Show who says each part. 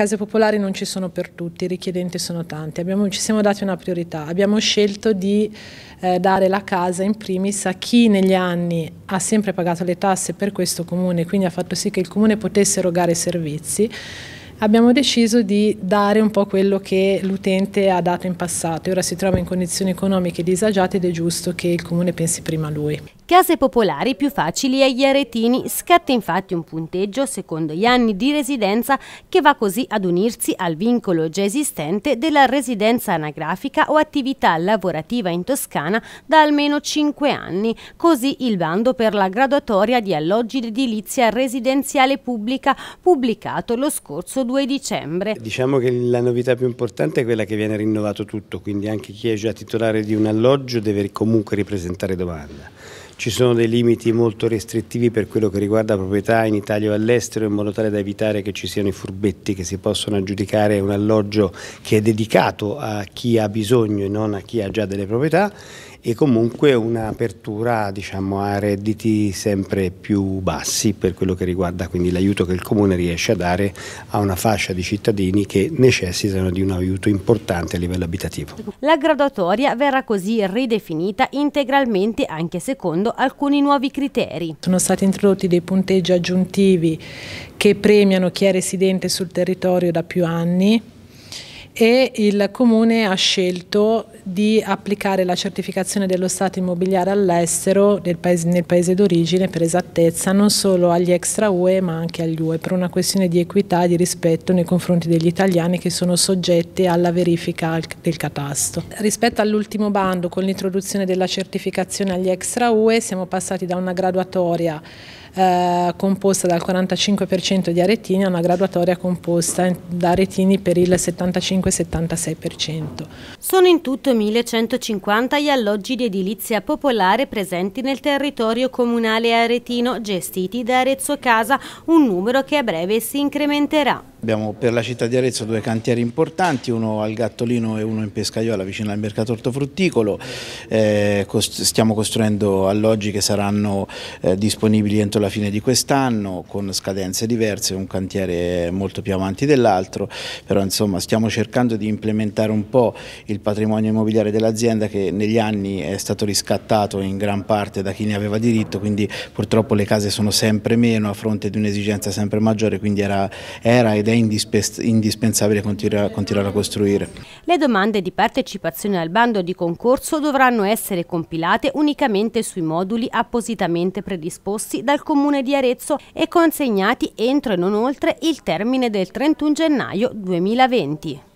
Speaker 1: Case popolari non ci sono per tutti, i richiedenti sono tanti, abbiamo, ci siamo dati una priorità, abbiamo scelto di eh, dare la casa in primis a chi negli anni ha sempre pagato le tasse per questo comune, quindi ha fatto sì che il comune potesse erogare i servizi, abbiamo deciso di dare un po' quello che l'utente ha dato in passato. e Ora si trova in condizioni
Speaker 2: economiche disagiate ed è giusto che il
Speaker 1: comune pensi prima a lui.
Speaker 2: Case popolari più facili agli aretini. Scatta infatti un punteggio secondo gli anni di residenza che va così ad unirsi al vincolo già esistente della residenza anagrafica o attività lavorativa in Toscana da almeno 5 anni. Così il bando per la graduatoria di alloggi edilizia residenziale pubblica pubblicato lo scorso 2 dicembre.
Speaker 3: Diciamo che la novità più importante è quella che viene rinnovato tutto, quindi anche chi è già titolare di un alloggio deve comunque ripresentare domanda. Ci sono dei limiti molto restrittivi per quello che riguarda proprietà in Italia o all'estero in modo tale da evitare che ci siano i furbetti che si possono aggiudicare un alloggio che è dedicato a chi ha bisogno e non a chi ha già delle proprietà e comunque un'apertura diciamo, a redditi sempre più bassi per quello che riguarda quindi l'aiuto che il Comune riesce a dare a una fascia di cittadini che necessitano di un aiuto importante a livello abitativo.
Speaker 2: La graduatoria verrà così ridefinita integralmente anche secondo alcuni nuovi criteri. Sono
Speaker 1: stati introdotti dei punteggi aggiuntivi che premiano chi è residente sul territorio da più anni e il Comune ha scelto di applicare la certificazione dello Stato immobiliare all'estero, nel paese, paese d'origine per esattezza, non solo agli extra UE ma anche agli UE, per una questione di equità e di rispetto nei confronti degli italiani che sono soggetti alla verifica del catasto. Rispetto all'ultimo bando, con l'introduzione della certificazione agli extra UE, siamo passati da una graduatoria eh, composta dal 45% di aretini a una graduatoria composta da aretini per il 75-76%.
Speaker 2: Sono in tutto 1150 gli alloggi di edilizia popolare presenti nel territorio comunale aretino, gestiti da Arezzo Casa, un numero che a breve si incrementerà.
Speaker 4: Abbiamo per la città di Arezzo due cantieri importanti, uno al Gattolino e uno in Pescaiola vicino al mercato ortofrutticolo, eh, cost stiamo costruendo alloggi che saranno eh, disponibili entro la fine di quest'anno con scadenze diverse, un cantiere molto più avanti dell'altro, però insomma stiamo cercando di implementare un po' il patrimonio immobiliare dell'azienda che negli anni è stato riscattato in gran parte da chi ne aveva diritto, quindi purtroppo le case sono sempre meno a fronte di un'esigenza sempre maggiore, quindi era, era ed ed è indispensabile continuare, continuare a costruire.
Speaker 2: Le domande di partecipazione al bando di concorso dovranno essere compilate unicamente sui moduli appositamente predisposti dal Comune di Arezzo e consegnati entro e non oltre il termine del 31 gennaio 2020.